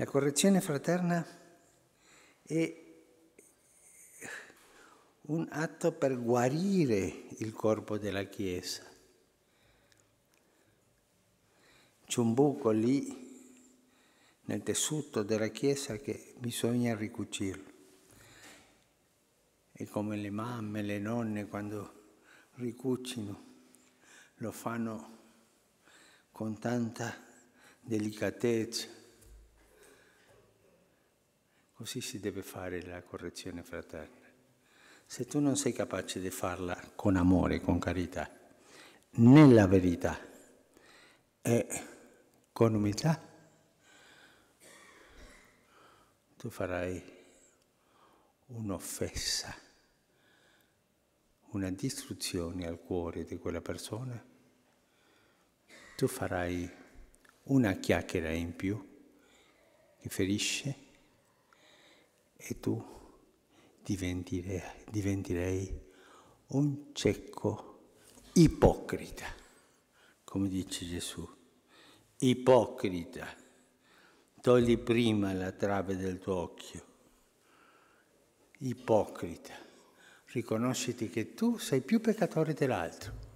La correzione fraterna è un atto per guarire il corpo della Chiesa. C'è un buco lì nel tessuto della Chiesa che bisogna ricucirlo. E come le mamme, le nonne quando ricucino lo fanno con tanta delicatezza Così si deve fare la correzione fraterna. Se tu non sei capace di farla con amore, con carità, nella verità e con umiltà, tu farai un'offesa, una distruzione al cuore di quella persona, tu farai una chiacchiera in più che ferisce e tu diventi re, diventerei un cieco ipocrita, come dice Gesù. Ipocrita, togli prima la trave del tuo occhio. Ipocrita, riconosciti che tu sei più peccatore dell'altro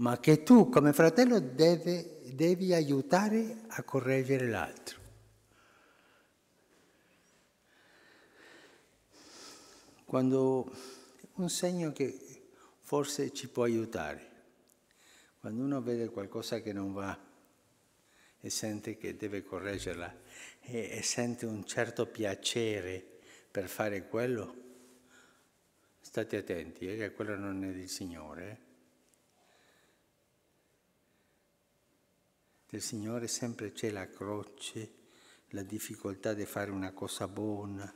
ma che tu come fratello deve, devi aiutare a correggere l'altro. quando un segno che forse ci può aiutare, quando uno vede qualcosa che non va e sente che deve correggerla e, e sente un certo piacere per fare quello, state attenti, eh, che quello non è del Signore. Eh. Del Signore sempre c'è la croce, la difficoltà di fare una cosa buona,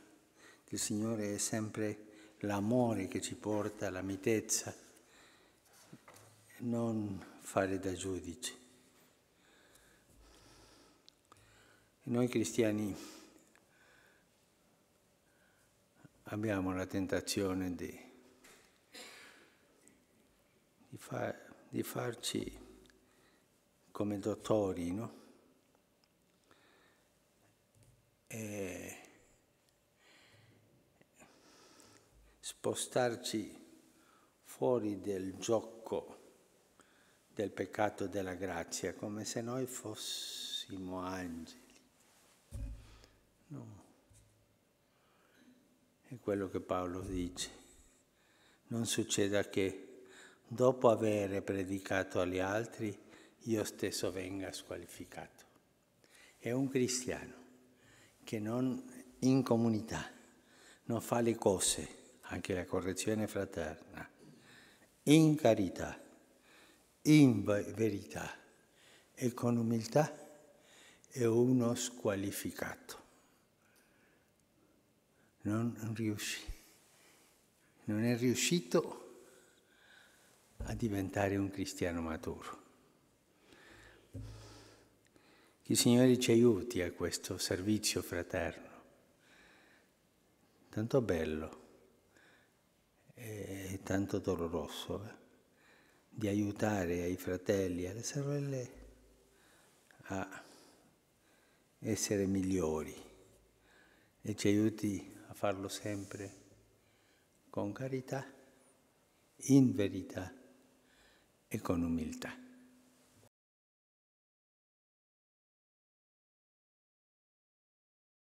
il Signore è sempre l'amore che ci porta alla mitezza, non fare da giudice. Noi cristiani abbiamo la tentazione di, di, far, di farci come dottori, no? E spostarci fuori del gioco del peccato della grazia, come se noi fossimo angeli. No. È quello che Paolo dice. Non succeda che dopo aver predicato agli altri io stesso venga squalificato. È un cristiano che non in comunità non fa le cose anche la correzione fraterna, in carità, in verità e con umiltà è uno squalificato. Non, riuscì, non è riuscito a diventare un cristiano maturo. Che il Signore ci aiuti a questo servizio fraterno, tanto bello eh, tanto doloroso, eh, di aiutare ai fratelli e alle sorelle a essere migliori e ci aiuti a farlo sempre con carità, in verità e con umiltà.